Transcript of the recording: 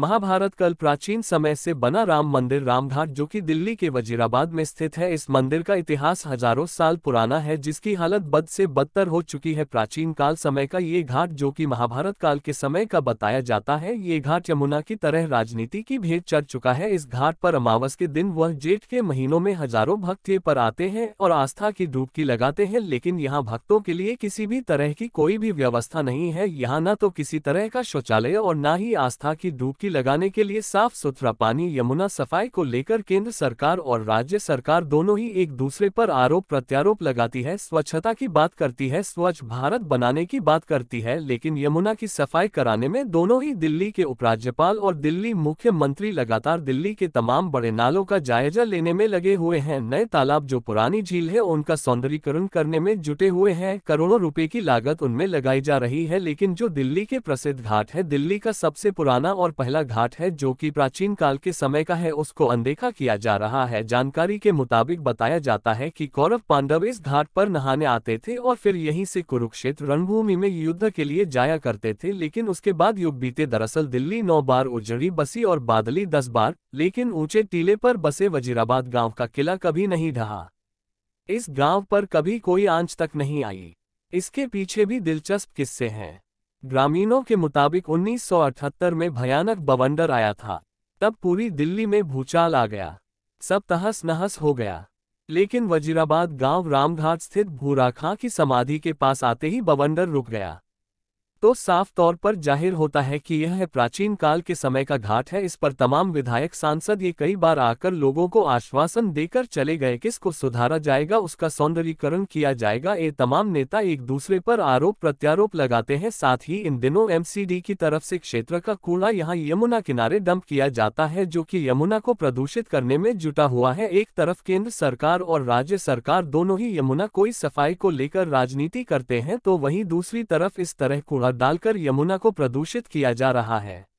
महाभारत कल प्राचीन समय से बना राम मंदिर रामघाट जो कि दिल्ली के वजीराबाद में स्थित है इस मंदिर का इतिहास हजारों साल पुराना है जिसकी हालत बद से बदतर हो चुकी है प्राचीन काल समय का ये घाट जो कि महाभारत काल के समय का बताया जाता है ये घाट यमुना की तरह राजनीति की भेंट चढ़ चुका है इस घाट पर अमावस के दिन वह जेठ के महीनों में हजारों भक्त ये पर आते हैं और आस्था की डूबकी लगाते हैं लेकिन यहाँ भक्तों के लिए किसी भी तरह की कोई भी व्यवस्था नहीं है यहाँ न तो किसी तरह का शौचालय और न ही आस्था की डूब चुटकी लगाने के लिए साफ सुथरा पानी यमुना सफाई को लेकर केंद्र सरकार और राज्य सरकार दोनों ही एक दूसरे पर आरोप प्रत्यारोप लगाती है स्वच्छता की बात करती है स्वच्छ भारत बनाने की बात करती है लेकिन यमुना की सफाई कराने में दोनों ही दिल्ली के उपराज्यपाल और दिल्ली मुख्यमंत्री लगातार दिल्ली के तमाम बड़े नालों का जायजा लेने में लगे हुए हैं नए तालाब जो पुरानी झील है उनका सौंदर्यीकरण करने में जुटे हुए हैं करोड़ों रुपए की लागत उनमें लगाई जा रही है लेकिन जो दिल्ली के प्रसिद्ध घाट है दिल्ली का सबसे पुराना और पहला पहला घाट है जो कि प्राचीन काल के समय का है उसको अनदेखा किया जा रहा है जानकारी के मुताबिक बताया जाता है कि कौरव पांडव इस घाट पर नहाने आते थे और फिर यहीं से कुरुक्षेत्र रणभूमि में युद्ध के लिए जाया करते थे लेकिन उसके बाद युग बीते दरअसल दिल्ली नौ बार उजड़ी बसी और बादली दस बार लेकिन ऊंचे टीले पर बसे वजीराबाद गाँव का किला कभी नहीं ढहा इस गाँव पर कभी कोई आंच तक नहीं आई इसके पीछे भी दिलचस्प किस्से हैं ग्रामीणों के मुताबिक 1978 में भयानक बवंडर आया था तब पूरी दिल्ली में भूचाल आ गया सब तहस नहस हो गया लेकिन वजीराबाद गांव रामघाट स्थित भूराखा की समाधि के पास आते ही बवंडर रुक गया तो साफ तौर पर जाहिर होता है कि यह है प्राचीन काल के समय का घाट है इस पर तमाम विधायक सांसद ये कई बार आकर लोगों को आश्वासन देकर चले गए कि सुधारा जाएगा उसका सौंदर्यीकरण किया जाएगा ये तमाम नेता एक दूसरे पर आरोप प्रत्यारोप लगाते हैं साथ ही इन दिनों एमसीडी की तरफ से क्षेत्र का कूड़ा यहाँ यमुना किनारे डंप किया जाता है जो की यमुना को प्रदूषित करने में जुटा हुआ है एक तरफ केंद्र सरकार और राज्य सरकार दोनों ही यमुना कोई सफाई को लेकर राजनीति करते हैं तो वही दूसरी तरफ इस तरह कूड़ा डालकर यमुना को प्रदूषित किया जा रहा है